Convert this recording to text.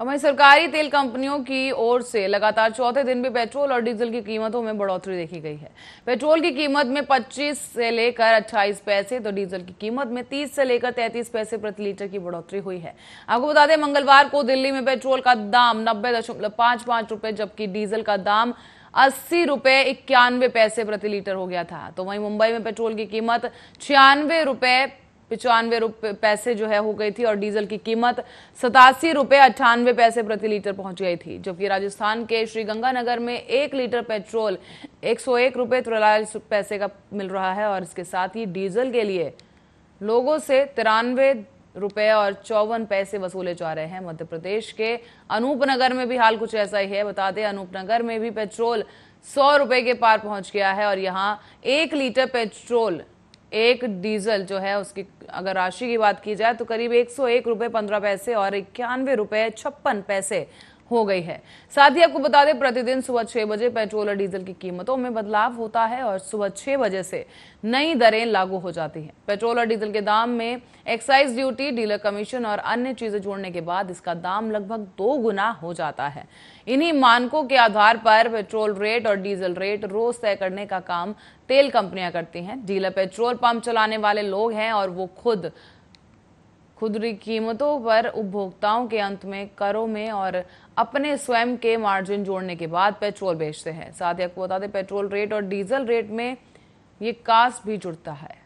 और वहीं सरकारी तेल कंपनियों की ओर से लगातार चौथे दिन भी पेट्रोल और डीजल की कीमतों में बढ़ोतरी देखी गई है पेट्रोल की कीमत में 25 से लेकर 28 पैसे तो डीजल की कीमत में 30 से लेकर 33 पैसे प्रति लीटर की बढ़ोतरी हुई है आपको बता दें मंगलवार को दिल्ली में पेट्रोल का दाम नब्बे दशमलव पांच पांच रुपए जबकि डीजल का दाम अस्सी रुपए इक्यानवे पैसे प्रति लीटर हो गया था तो वहीं मुंबई में पेट्रोल की कीमत छियानवे रुपए पचानवे पैसे जो है हो गई थी और डीजल की कीमत सतासी रुपये अट्ठानवे पैसे प्रति लीटर पहुंच गई थी जबकि राजस्थान के श्रीगंगानगर में एक लीटर पेट्रोल एक सौ एक रुपए तिरालीस पैसे का मिल रहा है और इसके साथ ही डीजल के लिए लोगों से तिरानवे रुपए और चौवन पैसे वसूले जा रहे हैं मध्य प्रदेश के अनूपनगर में भी हाल कुछ ऐसा ही है बता दें अनूपनगर में भी पेट्रोल सौ रुपए के पार पहुंच गया है और यहाँ एक लीटर पेट्रोल एक डीजल जो है उसकी अगर राशि की बात की जाए तो करीब एक सौ एक रुपए पंद्रह पैसे और इक्यानवे रुपए छप्पन पैसे हो गई है साथ ही आपको बता दें प्रतिदिन सुबह छह बजे पेट्रोल और डीजल की कीमतों में बदलाव होता है और सुबह छह बजे से नई दरें लागू हो जाती हैं पेट्रोल और डीजल के दाम में एक्साइज ड्यूटी डीलर कमीशन और अन्य चीजें जोड़ने के बाद इसका दाम लगभग दो गुना हो जाता है इन्हीं मानकों के आधार पर पेट्रोल रेट और डीजल रेट रोज तय करने का काम तेल कंपनियां करती हैं डीलर पेट्रोल पंप चलाने वाले लोग हैं और वो खुद खुदरी कीमतों पर उपभोक्ताओं के अंत में करों में और अपने स्वयं के मार्जिन जोड़ने के बाद पेट्रोल बेचते हैं साथ ही आपको बता दें पेट्रोल रेट और डीजल रेट में ये कास्ट भी जुड़ता है